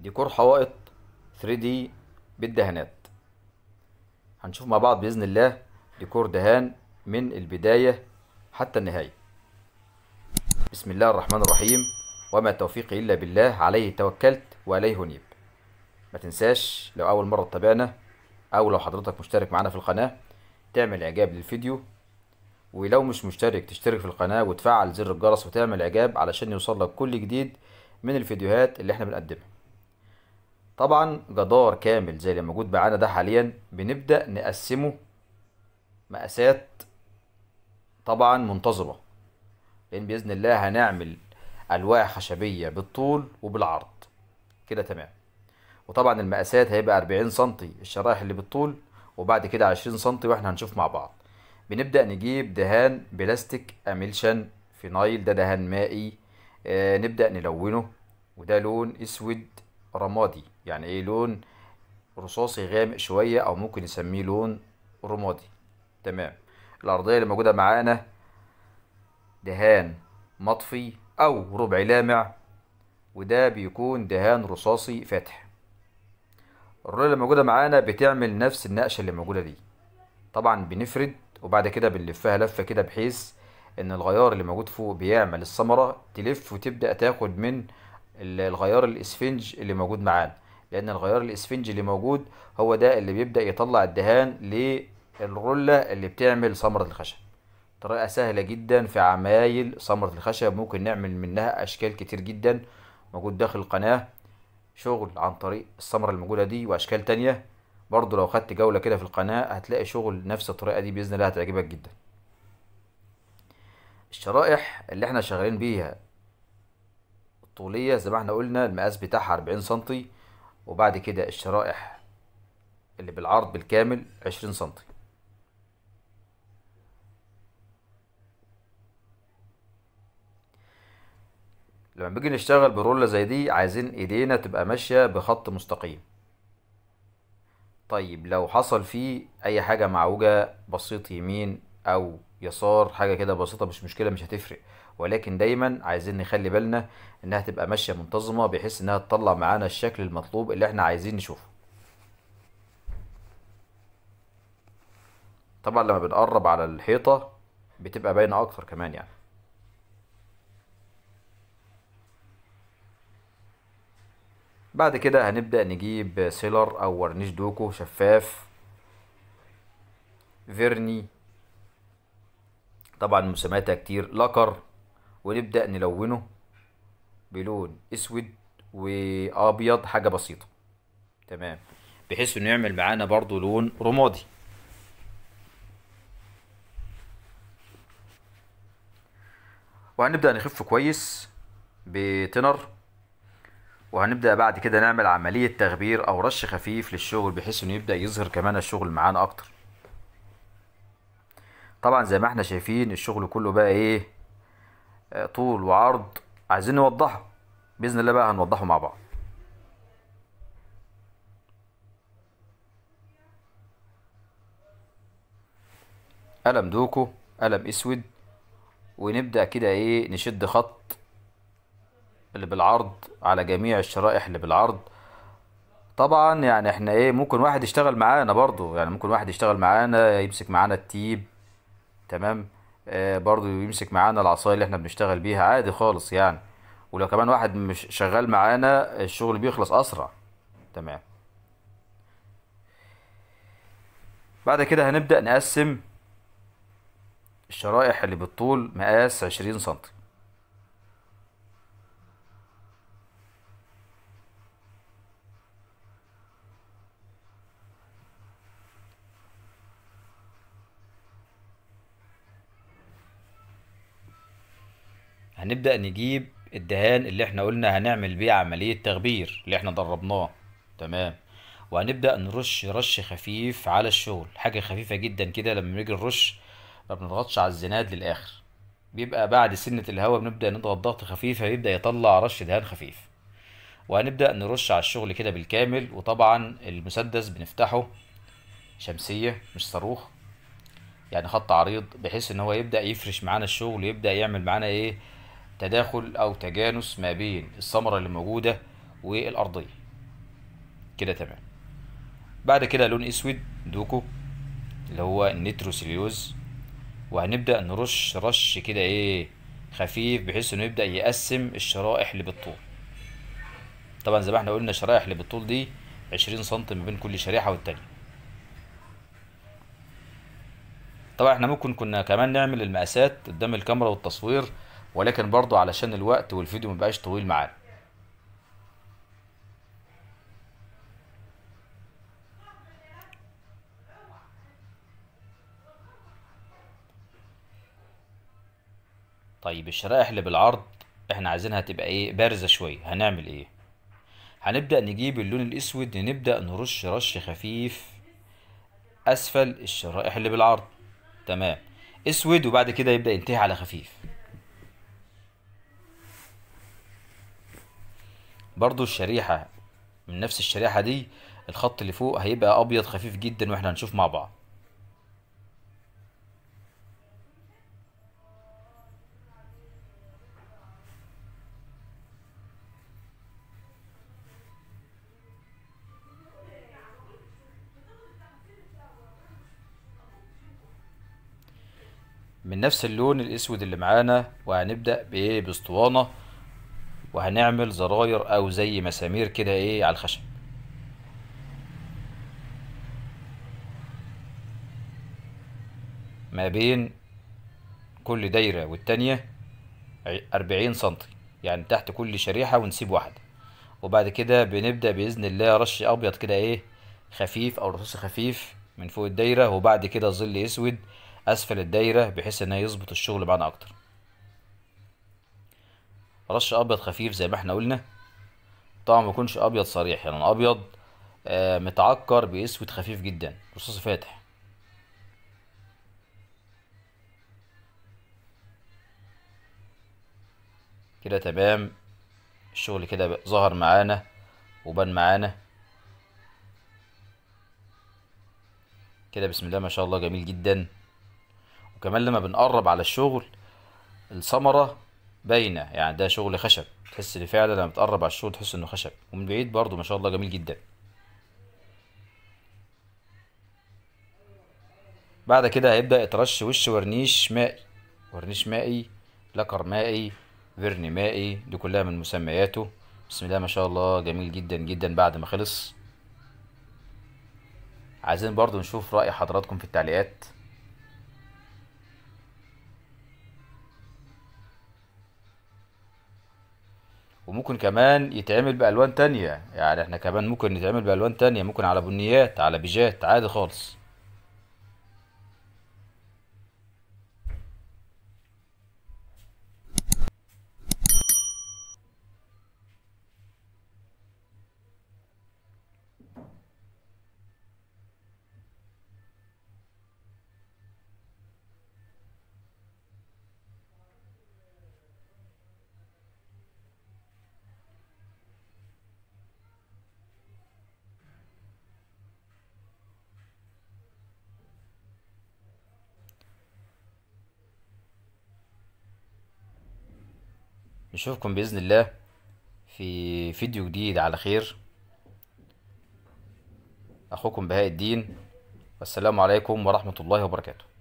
ديكور حوائط 3D بالدهانات هنشوف مع بعض بإذن الله ديكور دهان من البداية حتى النهاية بسم الله الرحمن الرحيم وما توفيقي إلا بالله عليه توكلت وإليه أنيب ما تنساش لو أول مرة تتابعنا أو لو حضرتك مشترك معنا في القناة تعمل إعجاب للفيديو ولو مش مشترك تشترك في القناة وتفعل زر الجرس وتعمل إعجاب علشان يوصل لك كل جديد من الفيديوهات اللي احنا بنقدمها طبعا جدار كامل زي اللي موجود معانا ده حاليا بنبدأ نقسمه مقاسات طبعا منتظمة لأن بإذن الله هنعمل ألواح خشبية بالطول وبالعرض كده تمام وطبعا المقاسات هيبقى 40 سنتي الشرايح اللي بالطول وبعد كده 20 سنتي واحنا هنشوف مع بعض بنبدأ نجيب دهان بلاستيك أميلشن فينايل ده دهان مائي آه نبدأ نلونه وده لون اسود رمادي يعني ايه لون رصاصي غامق شوية او ممكن نسميه لون رمادي تمام الارضية اللي موجودة معانا دهان مطفي او ربع لامع وده بيكون دهان رصاصي فاتح الرولة اللي موجودة معانا بتعمل نفس النقشة اللي موجودة دي طبعا بنفرد وبعد كده بنلفها لفة كده بحيث ان الغيار اللي موجود فوق بيعمل الثمرة تلف وتبدأ تاخد من الغيار الاسفنج اللي موجود معانا لان الغيار الاسفنج اللي موجود هو ده اللي بيبدا يطلع الدهان للروله اللي بتعمل ثمره الخشب طريقه سهله جدا في عمايل ثمره الخشب ممكن نعمل منها اشكال كتير جدا موجود داخل القناه شغل عن طريق الثمره الموجوده دي واشكال تانية برضو لو خدت جوله كده في القناه هتلاقي شغل نفس الطريقه دي باذن الله هتعجبك جدا الشرائح اللي احنا شغالين بيها طوليه زي ما احنا قلنا المقاس بتاعها 40 سم وبعد كده الشرائح اللي بالعرض بالكامل 20 سم لما بنيجي نشتغل برولة زي دي عايزين ايدينا تبقى ماشية بخط مستقيم طيب لو حصل فيه اي حاجة معوجة بسيط يمين او يسار حاجه كده بسيطه مش مشكله مش هتفرق ولكن دايما عايزين نخلي بالنا انها تبقى ماشيه منتظمه بحيث انها تطلع معانا الشكل المطلوب اللي احنا عايزين نشوفه طبعا لما بنقرب على الحيطه بتبقى باينه اكتر كمان يعني بعد كده هنبدأ نجيب سيلر أو ورنيش دوكو شفاف فيرني طبعا مسماتها كتير لكر ونبدأ نلونه بلون اسود وابيض حاجة بسيطة تمام بحيث انه يعمل معانا برضو لون رمادي وهنبدأ نخف كويس بتنر وهنبدأ بعد كده نعمل عملية تغبير أو رش خفيف للشغل بحيث إنه يبدأ يظهر كمان الشغل معانا أكتر طبعا زي ما احنا شايفين الشغل كله بقى ايه آه، طول وعرض عايزين نوضحه باذن الله بقى هنوضحه مع بعض قلم دوكو قلم اسود ونبدا كده ايه نشد خط اللي بالعرض على جميع الشرائح اللي بالعرض طبعا يعني احنا ايه ممكن واحد يشتغل معانا برضو يعني ممكن واحد يشتغل معانا يمسك معانا التيب تمام آه برضو يمسك معانا العصايه اللي احنا بنشتغل بيها عادي خالص يعني ولو كمان واحد مش شغال معانا الشغل بيخلص اسرع تمام بعد كده هنبدا نقسم الشرائح اللي بالطول مقاس عشرين سنتي هنبدأ نجيب الدهان اللي احنا قلنا هنعمل بيه عملية تغبير اللي احنا دربناه تمام وهنبدأ نرش رش خفيف على الشغل حاجة خفيفة جدا كده لما بنيجي نرش ما بنضغطش على الزناد للآخر بيبقى بعد سنة الهواء بنبدأ نضغط ضغط خفيف هيبدأ يطلع رش دهان خفيف وهنبدأ نرش على الشغل كده بالكامل وطبعا المسدس بنفتحه شمسية مش صاروخ يعني خط عريض بحيث ان هو يبدأ يفرش معانا الشغل ويبدأ يعمل معانا ايه تداخل أو تجانس ما بين الثمرة اللي موجودة والأرضية كده تمام بعد كده لون أسود دوكو اللي هو النيتروسيليوز وهنبدأ نرش رش كده إيه خفيف بحيث إنه يبدأ يقسم الشرائح اللي بالطول طبعا زي ما احنا قلنا الشرائح اللي بالطول دي عشرين سنتي ما بين كل شريحة والتانية طبعا احنا ممكن كنا كمان نعمل المقاسات قدام الكاميرا والتصوير ولكن برضو علشان الوقت والفيديو مبقاش طويل معانا طيب الشرائح اللي بالعرض احنا عايزينها تبقى ايه بارزه شويه هنعمل ايه هنبدا نجيب اللون الاسود نبدا نرش رش خفيف اسفل الشرائح اللي بالعرض تمام اسود وبعد كده يبدا ينتهي على خفيف برضو الشريحة من نفس الشريحة دي الخط اللي فوق هيبقى أبيض خفيف جدا واحنا هنشوف مع بعض من نفس اللون الاسود اللي معانا وهنبدأ بايه باسطوانة وهنعمل زراير او زي مسامير كده ايه على الخشب ما بين كل دايرة والتانية أربعين سنتي يعني تحت كل شريحة ونسيب واحدة وبعد كده بنبدأ بإذن الله رش أبيض كده إيه خفيف أو رصاص خفيف من فوق الدايرة وبعد كده ظل أسود أسفل الدايرة بحيث إنها يظبط الشغل معانا أكتر رش ابيض خفيف زي ما احنا قلنا طبعا ما يكونش ابيض صريح يعني الابيض آه، متعكر باسود خفيف جدا رصاص فاتح كده تمام الشغل كده ظهر معانا وبان معانا كده بسم الله ما شاء الله جميل جدا وكمان لما بنقرب على الشغل الثمره باينه يعني ده شغل خشب تحس ان فعلا لما تقرب على الشغل تحس انه خشب ومن بعيد برضو ما شاء الله جميل جدا بعد كده هيبدا يترش وش ورنيش مائي ورنيش مائي لكر مائي فيرن مائي دي كلها من مسمياته بسم الله ما شاء الله جميل جدا جدا بعد ما خلص عايزين برضو نشوف رأي حضراتكم في التعليقات وممكن كمان يتعمل بالوان تانية يعني احنا كمان ممكن نتعمل بالوان تانية ممكن على بنيات على بيجات عادي خالص نشوفكم باذن الله في فيديو جديد على خير اخوكم بهاء الدين والسلام عليكم ورحمه الله وبركاته